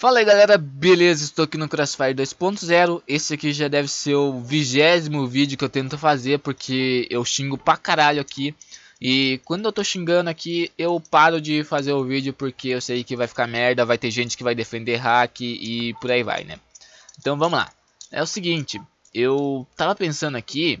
Fala aí galera, beleza? Estou aqui no Crossfire 2.0 Esse aqui já deve ser o vigésimo vídeo que eu tento fazer Porque eu xingo pra caralho aqui E quando eu tô xingando aqui, eu paro de fazer o vídeo Porque eu sei que vai ficar merda, vai ter gente que vai defender hack e por aí vai, né? Então vamos lá É o seguinte, eu tava pensando aqui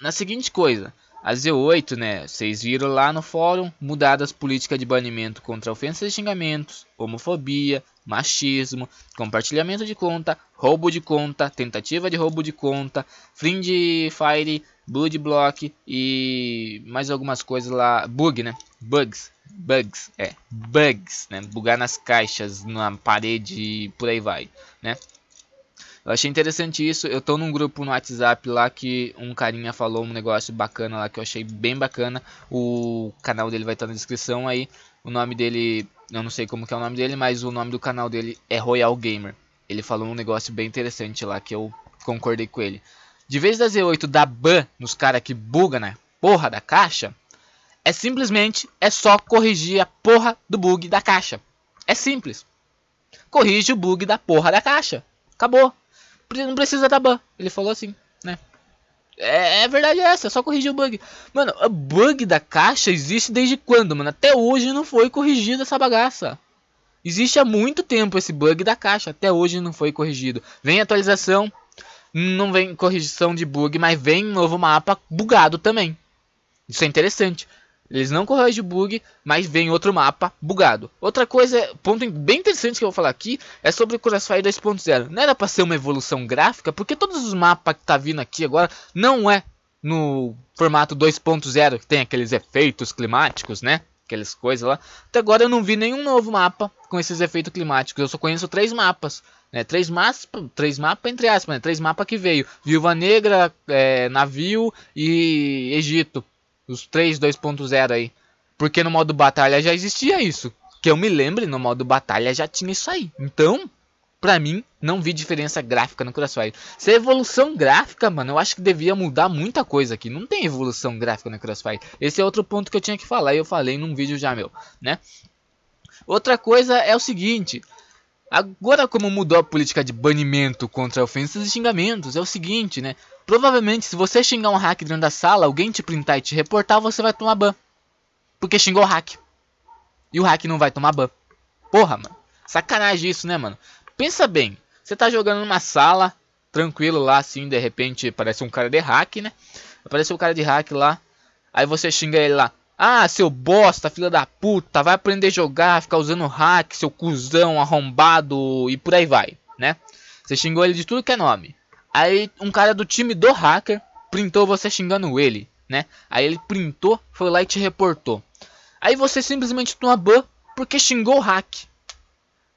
Na seguinte coisa a Z8, né? Vocês viram lá no fórum, mudadas políticas de banimento contra ofensas e xingamentos, homofobia, machismo, compartilhamento de conta, roubo de conta, tentativa de roubo de conta, fringe fire, blood block e mais algumas coisas lá, bug, né? Bugs, bugs, é, bugs, né? Bugar nas caixas, na parede, por aí vai, né? Eu achei interessante isso. Eu tô num grupo no WhatsApp lá que um carinha falou um negócio bacana lá que eu achei bem bacana. O canal dele vai estar tá na descrição aí. O nome dele, eu não sei como que é o nome dele, mas o nome do canal dele é Royal Gamer. Ele falou um negócio bem interessante lá que eu concordei com ele. De vez da Z8 dar ban nos cara que buga na porra da caixa, é simplesmente é só corrigir a porra do bug da caixa. É simples. Corrige o bug da porra da caixa. Acabou não precisa tá ban. Ele falou assim, né? É, é verdade é essa, é só corrigir o bug. Mano, o bug da caixa existe desde quando, mano? Até hoje não foi corrigida essa bagaça. Existe há muito tempo esse bug da caixa, até hoje não foi corrigido. Vem atualização, não vem correção de bug, mas vem novo mapa bugado também. Isso é interessante. Eles não corrigem o bug, mas vem outro mapa bugado. Outra coisa, ponto bem interessante que eu vou falar aqui, é sobre o Crossfire 2.0. Não era para ser uma evolução gráfica, porque todos os mapas que tá vindo aqui agora não é no formato 2.0, que tem aqueles efeitos climáticos, né? Aquelas coisas lá. Até agora eu não vi nenhum novo mapa com esses efeitos climáticos. Eu só conheço três mapas. Né, três mapas, três mapas entre aspas, né, três mapas que veio: Viúva Negra, é, Navio e Egito. Os 3 2.0 aí. Porque no modo batalha já existia isso. Que eu me lembre, no modo batalha já tinha isso aí. Então, pra mim, não vi diferença gráfica no Crossfire. Se é evolução gráfica, mano, eu acho que devia mudar muita coisa aqui. Não tem evolução gráfica no Crossfire. Esse é outro ponto que eu tinha que falar e eu falei num vídeo já meu, né? Outra coisa é o seguinte, Agora, como mudou a política de banimento contra ofensas e xingamentos, é o seguinte, né? Provavelmente, se você xingar um hack dentro da sala, alguém te printar e te reportar, você vai tomar ban. Porque xingou o hack. E o hack não vai tomar ban. Porra, mano. Sacanagem isso, né, mano? Pensa bem. Você tá jogando numa sala, tranquilo lá, assim, de repente aparece um cara de hack, né? Aparece um cara de hack lá. Aí você xinga ele lá. Ah, seu bosta, filha da puta, vai aprender a jogar, ficar usando hack, seu cuzão arrombado e por aí vai, né? Você xingou ele de tudo que é nome. Aí um cara do time do hacker printou você xingando ele, né? Aí ele printou, foi lá e te reportou. Aí você simplesmente toma ban porque xingou o hack.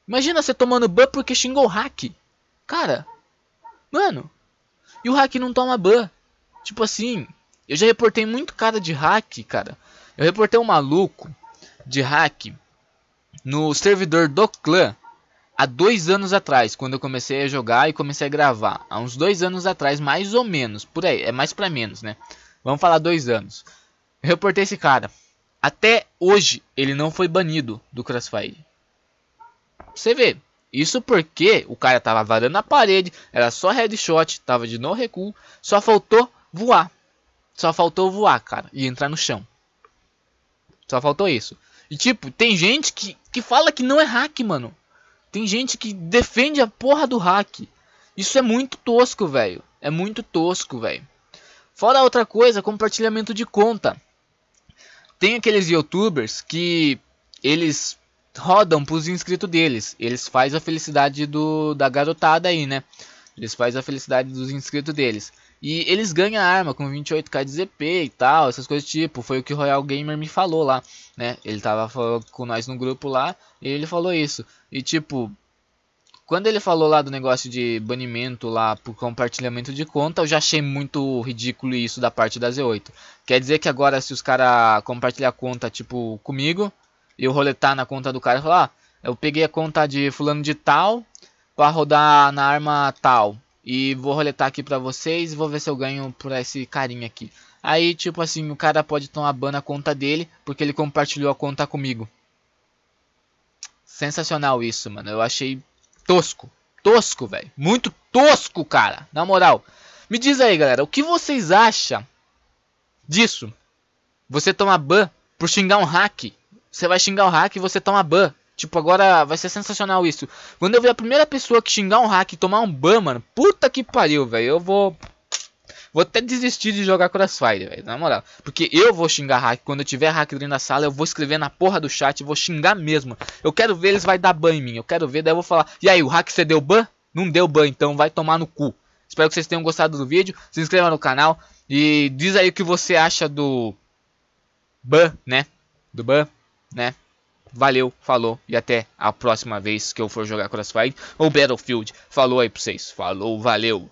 Imagina você tomando ban porque xingou o hack. Cara, mano. E o hack não toma ban. Tipo assim, eu já reportei muito cara de hack, cara eu reportei um maluco de hack no servidor do clã há dois anos atrás, quando eu comecei a jogar e comecei a gravar. Há uns dois anos atrás, mais ou menos, por aí, é mais pra menos, né? Vamos falar dois anos. Eu reportei esse cara. Até hoje, ele não foi banido do Crossfire. Você vê. Isso porque o cara tava varando a parede, era só headshot, tava de no recuo, só faltou voar. Só faltou voar, cara, e entrar no chão. Só faltou isso. E tipo, tem gente que, que fala que não é hack, mano. Tem gente que defende a porra do hack. Isso é muito tosco, velho. É muito tosco, velho. Fora outra coisa, compartilhamento de conta. Tem aqueles youtubers que eles rodam pros inscritos deles. Eles fazem a felicidade do da garotada aí, né? Eles fazem a felicidade dos inscritos deles. E eles ganham a arma com 28k de ZP e tal, essas coisas tipo. Foi o que o Royal Gamer me falou lá, né? Ele tava com nós no grupo lá e ele falou isso. E tipo, quando ele falou lá do negócio de banimento lá por compartilhamento de conta, eu já achei muito ridículo isso da parte da Z8. Quer dizer que agora se os caras compartilhar conta, tipo, comigo, e eu roletar na conta do cara e falar, ah, eu peguei a conta de fulano de tal para rodar na arma tal. E vou roletar aqui pra vocês e vou ver se eu ganho por esse carinha aqui. Aí, tipo assim, o cara pode tomar ban na conta dele, porque ele compartilhou a conta comigo. Sensacional isso, mano. Eu achei tosco. Tosco, velho. Muito tosco, cara. Na moral. Me diz aí, galera, o que vocês acham disso? Você toma ban por xingar um hack. Você vai xingar um hack e você toma ban. Tipo, agora vai ser sensacional isso. Quando eu ver a primeira pessoa que xingar um hack e tomar um ban, mano, puta que pariu, velho. Eu vou. Vou até desistir de jogar Crossfire, velho, na moral. Porque eu vou xingar hack. Quando eu tiver hack dentro da sala, eu vou escrever na porra do chat, vou xingar mesmo. Eu quero ver eles vai dar ban em mim. Eu quero ver, daí eu vou falar. E aí, o hack você deu ban? Não deu ban, então vai tomar no cu. Espero que vocês tenham gostado do vídeo. Se inscreva no canal. E diz aí o que você acha do. Ban, né? Do ban, né? valeu, falou e até a próxima vez que eu for jogar Crossfire ou Battlefield. Falou aí pra vocês. Falou, valeu!